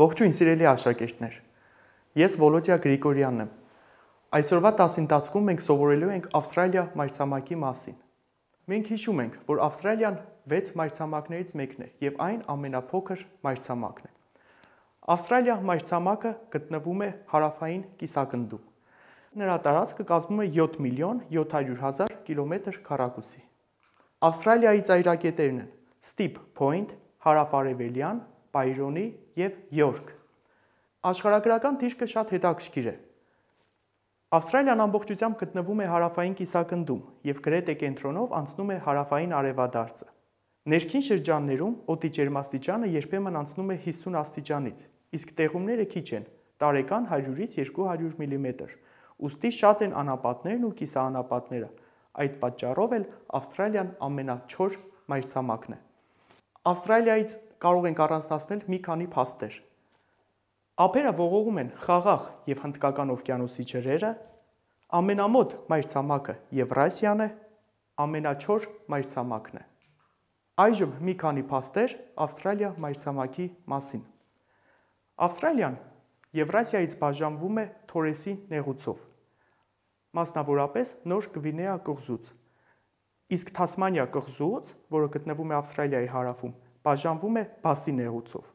Ողջույն սիրելի աշակերտներ։ Ես Վոլոդիա Գրիգորյանն եմ։ Այսօրվա դասի ընթացքում մենք սովորելու ենք Ավստրալիա մայրցամաքի մասին։ Մենք հիշում ենք, որ Ավստրալիան 6 մայրցամաքներից մեկն է եւ այն ամենափոքր մայրցամաքն է։ Ավստրալիա մայրցամաքը գտնվում է հարավային կիսագնդում։ Նրա տարածքը կազմում է 7 միլիոն 700 հազար կիլոմետր քառակուսի։ Ավստրալիայի ծայրակետերն են Steep Point, հարավարևելյան Պայրոնի եւ Յորք։ Աշխարհագրական դիրքը շատ հետաքրքիր է։ Ավստրալիան ամբողջությամբ գտնվում է հարավային կիսակնդում եւ գրեթե կենտրոնով անցնում է հարավային արևադարձը։ Ներքին շրջաններում օդի ջերմաստիճանը երբեմն անցնում է 50 աստիճանից, իսկ տեղումները քիչ են՝ տարեկան 100-ից 200 մմ։ Ոստի շատ են անապատներն ու կիսաանապատները։ Այդ պատճառով էլ Ավստրալիան ամենաչոր մայրցամաքն է։ Ավստրալիայից կարող ենք առանձնացնել մի քանի փաստեր։ Ափերը ողողում են Խաղաղ եւ Հնդկական օվկիանոսի ջրերը, ամենամոտ մայրցամաքը Եվրասիան է, ամենաչոր մայրցամաքն է։ Այժմ մի քանի փաստեր Ավստրալիա մայրցամաքի մասին։ Ավստրալիան Եվրասիայից բաժանվում է Թորեսի նեղուցով, մասնավորապես Նոր Գվինեա կղզուց։ Իսկ Թասմանիա կղզուց, որը գտնվում է Ավստրալիայի հարավում, բաժանվում է բասի նեղուցով։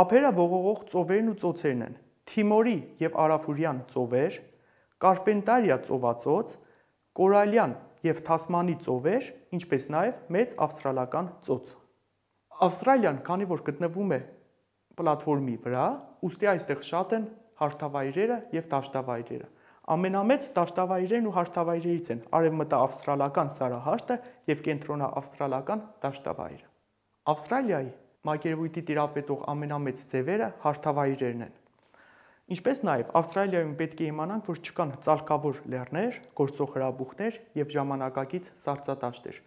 Ափերը ողողող ծովերն ու ծոցերն են։ Թիմորի եւ Արաֆուրյան ծովեր, Կարպենտարիա ծովածոց, Կորալյան եւ Թասմանի ծովեր, ինչպես նաեւ մեծ ավստրալական ծոց։ Ավստրալիան, քանի որ գտնվում է պլատֆորմի վրա, ուստի այստեղ շատ են հարթավայրերը եւ դաշտավայրերը։ Ամենամեծ դաշտավայրերն ու հարթավայրերից են արևմտա ավստրալական սարահարթը եւ կենտրոնա ավստրալական դաշտավայրը։ Ավստրալիայի մակերևույթի տիրապետող ամենամեծ ձևերը հարթավայրերն են։ Ինչպես նաև Ավստրալիայում պետք է իմանանք, որ չկան ցալկավոր լեռներ, գործող հրաբուխներ եւ ժամանակակից սառցադաշտեր։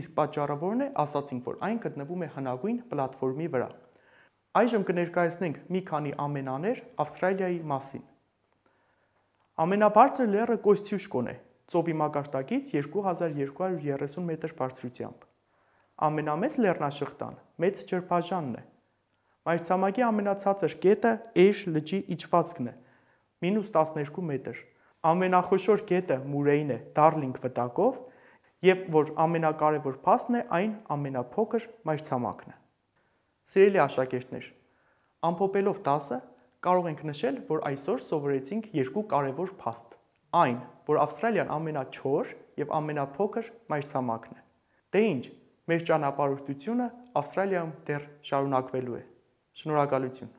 Իսկ պատճառը որն է, ասացինք, որ այն գտնվում է հնագույն պլատֆորմի վրա։ Այժմ կներկայացնենք մի քանի ամենաներ Ավստրալիայի մասին։ Ամենաբարձր լեռը Կոստյուշկոն է, ծովի մակարդակից 2230 մետր բարձրությամբ ամենամեծ լեռնաշղթան մեծ ճրփաժանն է։ Մայրցամաքի ամենացածր կետը Էշ լճի իջվածքն է՝ -12 մետր։ Ամենախոշոր կետը Մուրեյն է Դարլինգ վտակով, եւ որ ամենակարևոր փաստն է, այն ամենափոքր մայրցամաքն է։ Սիրելի աշակերտներ, ամփոփելով 10-ը կարող ենք նշել, որ այսօր սովորեցինք երկու կարևոր փաստ։ Այն, որ Ավստրալիան ամենաչոր եւ ամենափոքր մայրցամաքն է։ Դե ինչ, Մեր ճանապարհորդությունը Ավստրալիայում դեռ շարունակվելու է։ Շնորհակալություն։